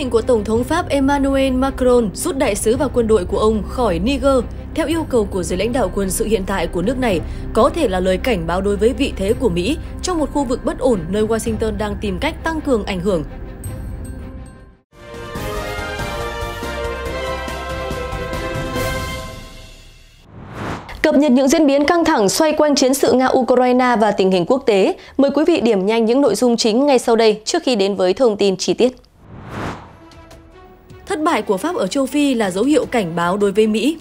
định của Tổng thống Pháp Emmanuel Macron rút đại sứ và quân đội của ông khỏi Niger theo yêu cầu của giới lãnh đạo quân sự hiện tại của nước này có thể là lời cảnh báo đối với vị thế của Mỹ trong một khu vực bất ổn nơi Washington đang tìm cách tăng cường ảnh hưởng Cập nhật những diễn biến căng thẳng xoay quanh chiến sự Nga-Ukraine và tình hình quốc tế, mời quý vị điểm nhanh những nội dung chính ngay sau đây trước khi đến với thông tin chi tiết. Thất bại của Pháp ở châu Phi là dấu hiệu cảnh báo đối với Mỹ.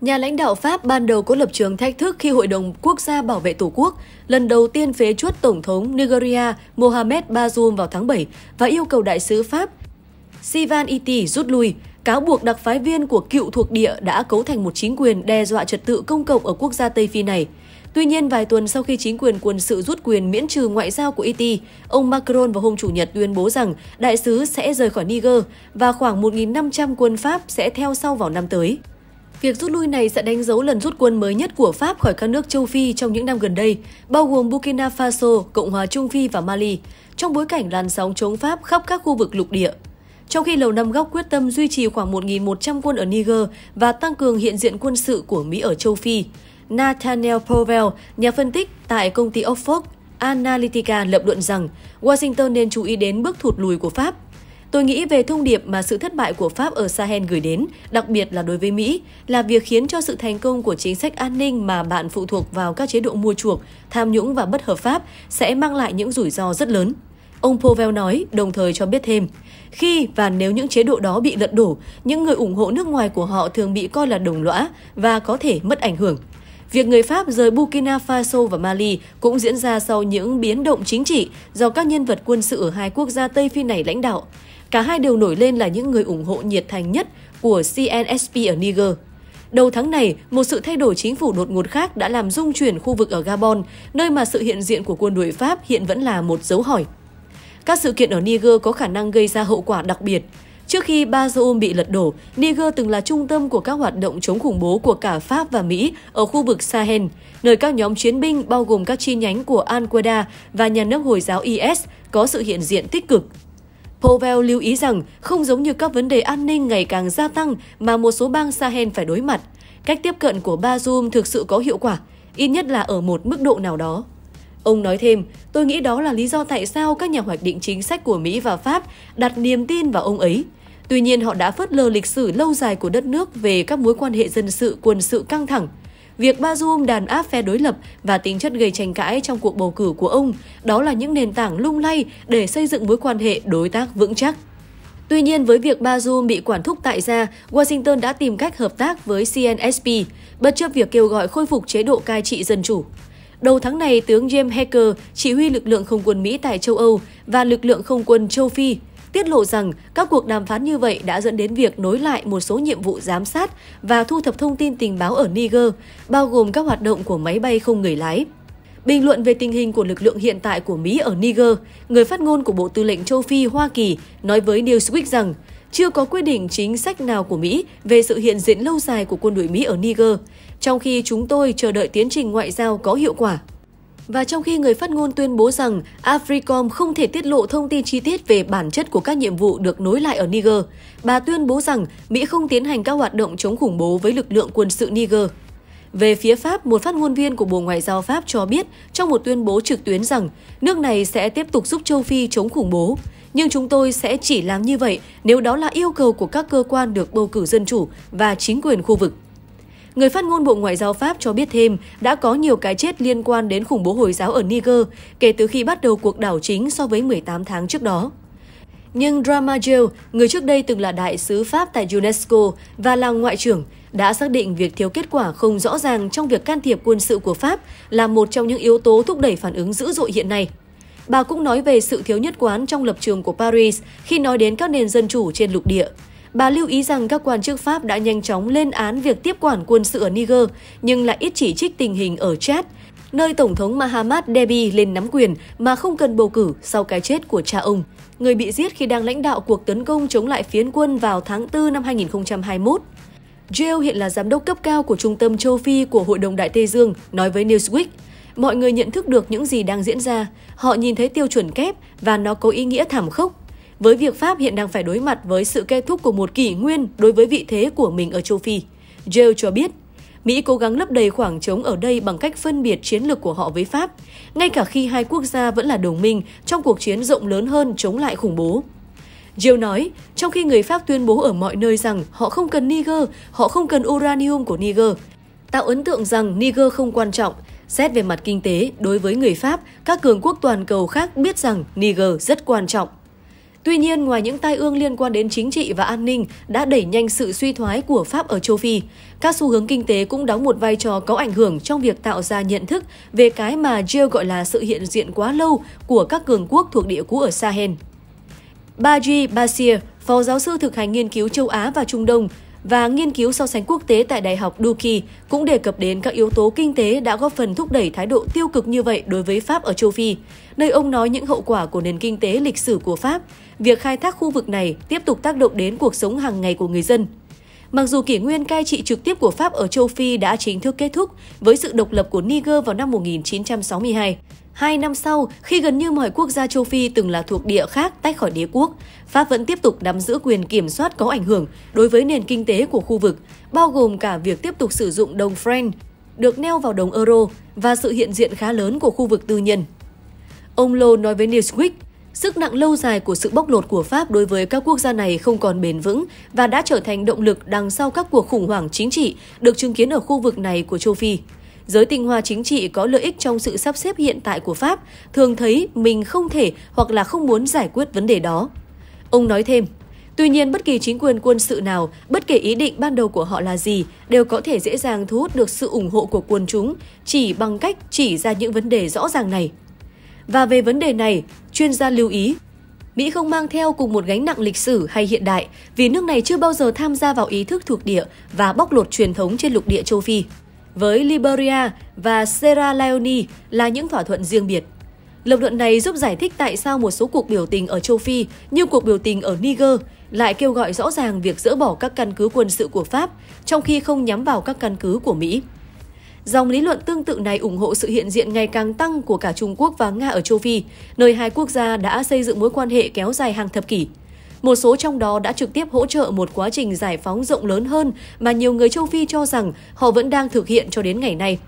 Nhà lãnh đạo Pháp ban đầu có lập trường thách thức khi Hội đồng Quốc gia bảo vệ Tổ quốc lần đầu tiên phế chuất Tổng thống Nigeria Mohamed Bazoum vào tháng 7 và yêu cầu đại sứ Pháp Sivan Iti rút lui, cáo buộc đặc phái viên của cựu thuộc địa đã cấu thành một chính quyền đe dọa trật tự công cộng ở quốc gia Tây Phi này – Tuy nhiên, vài tuần sau khi chính quyền quân sự rút quyền miễn trừ ngoại giao của Haiti, e ông Macron vào hôm Chủ nhật tuyên bố rằng đại sứ sẽ rời khỏi Niger và khoảng 1.500 quân Pháp sẽ theo sau vào năm tới. Việc rút lui này sẽ đánh dấu lần rút quân mới nhất của Pháp khỏi các nước châu Phi trong những năm gần đây, bao gồm Burkina Faso, Cộng hòa Trung Phi và Mali, trong bối cảnh làn sóng chống Pháp khắp các khu vực lục địa. Trong khi Lầu Năm Góc quyết tâm duy trì khoảng 1.100 quân ở Niger và tăng cường hiện diện quân sự của Mỹ ở châu Phi, Nathaniel Powell, nhà phân tích tại công ty Oxford Analytica lập luận rằng Washington nên chú ý đến bước thụt lùi của Pháp. Tôi nghĩ về thông điệp mà sự thất bại của Pháp ở Sahel gửi đến, đặc biệt là đối với Mỹ, là việc khiến cho sự thành công của chính sách an ninh mà bạn phụ thuộc vào các chế độ mua chuộc, tham nhũng và bất hợp pháp sẽ mang lại những rủi ro rất lớn. Ông Powell nói, đồng thời cho biết thêm, khi và nếu những chế độ đó bị lật đổ, những người ủng hộ nước ngoài của họ thường bị coi là đồng lõa và có thể mất ảnh hưởng. Việc người Pháp rời Burkina Faso và Mali cũng diễn ra sau những biến động chính trị do các nhân vật quân sự ở hai quốc gia Tây Phi này lãnh đạo. Cả hai đều nổi lên là những người ủng hộ nhiệt thành nhất của CNSP ở Niger. Đầu tháng này, một sự thay đổi chính phủ đột ngột khác đã làm rung chuyển khu vực ở Gabon, nơi mà sự hiện diện của quân đội Pháp hiện vẫn là một dấu hỏi. Các sự kiện ở Niger có khả năng gây ra hậu quả đặc biệt Trước khi Bazoum bị lật đổ, Niger từng là trung tâm của các hoạt động chống khủng bố của cả Pháp và Mỹ ở khu vực Sahel, nơi các nhóm chiến binh bao gồm các chi nhánh của Al-Qaeda và nhà nước Hồi giáo IS có sự hiện diện tích cực. Powell lưu ý rằng không giống như các vấn đề an ninh ngày càng gia tăng mà một số bang Sahel phải đối mặt, cách tiếp cận của Bazoum thực sự có hiệu quả, ít nhất là ở một mức độ nào đó. Ông nói thêm, tôi nghĩ đó là lý do tại sao các nhà hoạch định chính sách của Mỹ và Pháp đặt niềm tin vào ông ấy. Tuy nhiên họ đã phớt lờ lịch sử lâu dài của đất nước về các mối quan hệ dân sự quân sự căng thẳng. Việc Bazoum đàn áp phe đối lập và tính chất gây tranh cãi trong cuộc bầu cử của ông, đó là những nền tảng lung lay để xây dựng mối quan hệ đối tác vững chắc. Tuy nhiên, với việc Bazoum bị quản thúc tại gia, Washington đã tìm cách hợp tác với CNSP, bất chấp việc kêu gọi khôi phục chế độ cai trị dân chủ. Đầu tháng này, tướng James Hacker, chỉ huy lực lượng không quân Mỹ tại châu Âu và lực lượng không quân châu Phi, tiết lộ rằng các cuộc đàm phán như vậy đã dẫn đến việc nối lại một số nhiệm vụ giám sát và thu thập thông tin tình báo ở Niger, bao gồm các hoạt động của máy bay không người lái. Bình luận về tình hình của lực lượng hiện tại của Mỹ ở Niger, người phát ngôn của Bộ Tư lệnh Châu Phi Hoa Kỳ nói với Newsweek rằng chưa có quyết định chính sách nào của Mỹ về sự hiện diện lâu dài của quân đội Mỹ ở Niger trong khi chúng tôi chờ đợi tiến trình ngoại giao có hiệu quả. Và trong khi người phát ngôn tuyên bố rằng AFRICOM không thể tiết lộ thông tin chi tiết về bản chất của các nhiệm vụ được nối lại ở Niger, bà tuyên bố rằng Mỹ không tiến hành các hoạt động chống khủng bố với lực lượng quân sự Niger. Về phía Pháp, một phát ngôn viên của Bộ Ngoại giao Pháp cho biết trong một tuyên bố trực tuyến rằng nước này sẽ tiếp tục giúp châu Phi chống khủng bố. Nhưng chúng tôi sẽ chỉ làm như vậy nếu đó là yêu cầu của các cơ quan được bầu cử dân chủ và chính quyền khu vực. Người phát ngôn Bộ Ngoại giao Pháp cho biết thêm đã có nhiều cái chết liên quan đến khủng bố Hồi giáo ở Niger kể từ khi bắt đầu cuộc đảo chính so với 18 tháng trước đó. Nhưng Drama Gel, người trước đây từng là đại sứ Pháp tại UNESCO và là ngoại trưởng, đã xác định việc thiếu kết quả không rõ ràng trong việc can thiệp quân sự của Pháp là một trong những yếu tố thúc đẩy phản ứng dữ dội hiện nay. Bà cũng nói về sự thiếu nhất quán trong lập trường của Paris khi nói đến các nền dân chủ trên lục địa. Bà lưu ý rằng các quan chức Pháp đã nhanh chóng lên án việc tiếp quản quân sự ở Niger, nhưng lại ít chỉ trích tình hình ở Chad, nơi Tổng thống Mahamat Deby lên nắm quyền mà không cần bầu cử sau cái chết của cha ông, người bị giết khi đang lãnh đạo cuộc tấn công chống lại phiến quân vào tháng 4 năm 2021. Jill hiện là giám đốc cấp cao của Trung tâm Châu Phi của Hội đồng Đại Tây Dương, nói với Newsweek, mọi người nhận thức được những gì đang diễn ra, họ nhìn thấy tiêu chuẩn kép và nó có ý nghĩa thảm khốc với việc Pháp hiện đang phải đối mặt với sự kết thúc của một kỷ nguyên đối với vị thế của mình ở châu Phi. Gale cho biết, Mỹ cố gắng lấp đầy khoảng trống ở đây bằng cách phân biệt chiến lược của họ với Pháp, ngay cả khi hai quốc gia vẫn là đồng minh trong cuộc chiến rộng lớn hơn chống lại khủng bố. Jill nói, trong khi người Pháp tuyên bố ở mọi nơi rằng họ không cần Niger, họ không cần uranium của Niger, tạo ấn tượng rằng Niger không quan trọng. Xét về mặt kinh tế, đối với người Pháp, các cường quốc toàn cầu khác biết rằng Niger rất quan trọng. Tuy nhiên, ngoài những tai ương liên quan đến chính trị và an ninh đã đẩy nhanh sự suy thoái của Pháp ở châu Phi, các xu hướng kinh tế cũng đóng một vai trò có ảnh hưởng trong việc tạo ra nhận thức về cái mà Jill gọi là sự hiện diện quá lâu của các cường quốc thuộc địa cũ ở Sahel. Baji Basir, phó giáo sư thực hành nghiên cứu châu Á và Trung Đông và nghiên cứu so sánh quốc tế tại Đại học Duke cũng đề cập đến các yếu tố kinh tế đã góp phần thúc đẩy thái độ tiêu cực như vậy đối với Pháp ở châu Phi, nơi ông nói những hậu quả của nền kinh tế lịch sử của Pháp, việc khai thác khu vực này tiếp tục tác động đến cuộc sống hàng ngày của người dân. Mặc dù kỷ nguyên cai trị trực tiếp của Pháp ở châu Phi đã chính thức kết thúc với sự độc lập của Niger vào năm 1962, Hai năm sau, khi gần như mọi quốc gia châu Phi từng là thuộc địa khác tách khỏi đế quốc, Pháp vẫn tiếp tục nắm giữ quyền kiểm soát có ảnh hưởng đối với nền kinh tế của khu vực, bao gồm cả việc tiếp tục sử dụng đồng franc, được neo vào đồng euro và sự hiện diện khá lớn của khu vực tư nhân. Ông Lô nói với Newsweek, Sức nặng lâu dài của sự bóc lột của Pháp đối với các quốc gia này không còn bền vững và đã trở thành động lực đằng sau các cuộc khủng hoảng chính trị được chứng kiến ở khu vực này của châu Phi. Giới tinh hoa chính trị có lợi ích trong sự sắp xếp hiện tại của Pháp thường thấy mình không thể hoặc là không muốn giải quyết vấn đề đó. Ông nói thêm, Tuy nhiên, bất kỳ chính quyền quân sự nào, bất kể ý định ban đầu của họ là gì, đều có thể dễ dàng thu hút được sự ủng hộ của quần chúng chỉ bằng cách chỉ ra những vấn đề rõ ràng này. Và về vấn đề này, chuyên gia lưu ý, Mỹ không mang theo cùng một gánh nặng lịch sử hay hiện đại vì nước này chưa bao giờ tham gia vào ý thức thuộc địa và bóc lột truyền thống trên lục địa châu Phi. Với Liberia và Sierra Leone là những thỏa thuận riêng biệt. Lập luận này giúp giải thích tại sao một số cuộc biểu tình ở châu Phi như cuộc biểu tình ở Niger lại kêu gọi rõ ràng việc dỡ bỏ các căn cứ quân sự của Pháp trong khi không nhắm vào các căn cứ của Mỹ. Dòng lý luận tương tự này ủng hộ sự hiện diện ngày càng tăng của cả Trung Quốc và Nga ở châu Phi, nơi hai quốc gia đã xây dựng mối quan hệ kéo dài hàng thập kỷ. Một số trong đó đã trực tiếp hỗ trợ một quá trình giải phóng rộng lớn hơn mà nhiều người châu Phi cho rằng họ vẫn đang thực hiện cho đến ngày nay.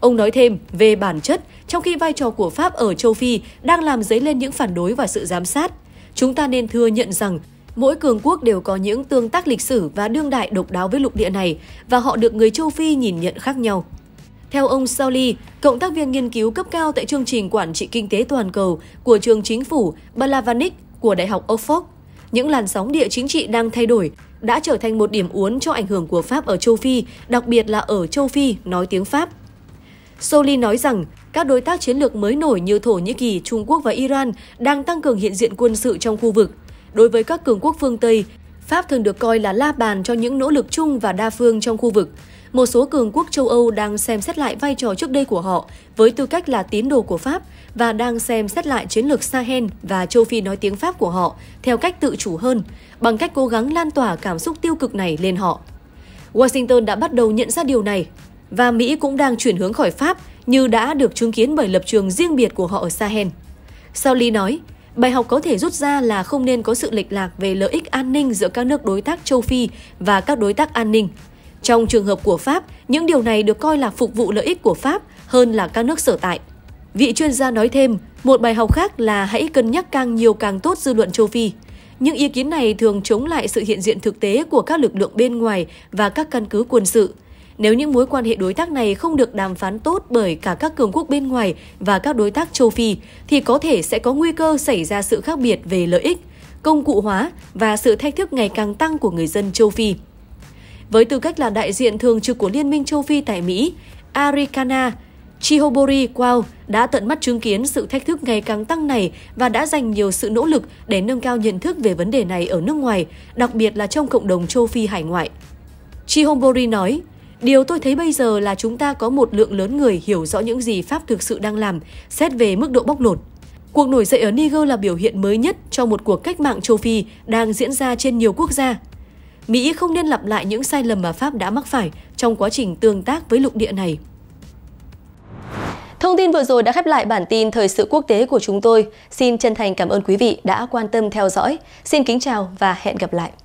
Ông nói thêm về bản chất, trong khi vai trò của Pháp ở châu Phi đang làm dấy lên những phản đối và sự giám sát, chúng ta nên thừa nhận rằng Mỗi cường quốc đều có những tương tác lịch sử và đương đại độc đáo với lục địa này và họ được người châu Phi nhìn nhận khác nhau. Theo ông Sauli, cộng tác viên nghiên cứu cấp cao tại chương trình quản trị kinh tế toàn cầu của trường chính phủ Balavanik của Đại học Oxford, những làn sóng địa chính trị đang thay đổi đã trở thành một điểm uốn cho ảnh hưởng của Pháp ở châu Phi, đặc biệt là ở châu Phi nói tiếng Pháp. Soli nói rằng các đối tác chiến lược mới nổi như Thổ Nhĩ Kỳ, Trung Quốc và Iran đang tăng cường hiện diện quân sự trong khu vực. Đối với các cường quốc phương Tây, Pháp thường được coi là la bàn cho những nỗ lực chung và đa phương trong khu vực một số cường quốc châu Âu đang xem xét lại vai trò trước đây của họ với tư cách là tín đồ của Pháp và đang xem xét lại chiến lược Sahel và châu Phi nói tiếng Pháp của họ theo cách tự chủ hơn, bằng cách cố gắng lan tỏa cảm xúc tiêu cực này lên họ. Washington đã bắt đầu nhận ra điều này và Mỹ cũng đang chuyển hướng khỏi Pháp như đã được chứng kiến bởi lập trường riêng biệt của họ ở Sahel. Sauli nói, Bài học có thể rút ra là không nên có sự lệch lạc về lợi ích an ninh giữa các nước đối tác châu Phi và các đối tác an ninh trong trường hợp của Pháp, những điều này được coi là phục vụ lợi ích của Pháp hơn là các nước sở tại. Vị chuyên gia nói thêm, một bài học khác là hãy cân nhắc càng nhiều càng tốt dư luận châu Phi. Những ý kiến này thường chống lại sự hiện diện thực tế của các lực lượng bên ngoài và các căn cứ quân sự. Nếu những mối quan hệ đối tác này không được đàm phán tốt bởi cả các cường quốc bên ngoài và các đối tác châu Phi, thì có thể sẽ có nguy cơ xảy ra sự khác biệt về lợi ích, công cụ hóa và sự thách thức ngày càng tăng của người dân châu Phi với tư cách là đại diện thường trực của Liên minh châu Phi tại Mỹ, Arikana Chihobori Kwao đã tận mắt chứng kiến sự thách thức ngày càng tăng này và đã dành nhiều sự nỗ lực để nâng cao nhận thức về vấn đề này ở nước ngoài, đặc biệt là trong cộng đồng châu Phi hải ngoại. Chihobori nói, Điều tôi thấy bây giờ là chúng ta có một lượng lớn người hiểu rõ những gì Pháp thực sự đang làm, xét về mức độ bóc lột. Cuộc nổi dậy ở Niger là biểu hiện mới nhất cho một cuộc cách mạng châu Phi đang diễn ra trên nhiều quốc gia. Mỹ không nên lặp lại những sai lầm mà Pháp đã mắc phải trong quá trình tương tác với lục địa này. Thông tin vừa rồi đã khép lại bản tin thời sự quốc tế của chúng tôi. Xin chân thành cảm ơn quý vị đã quan tâm theo dõi. Xin kính chào và hẹn gặp lại.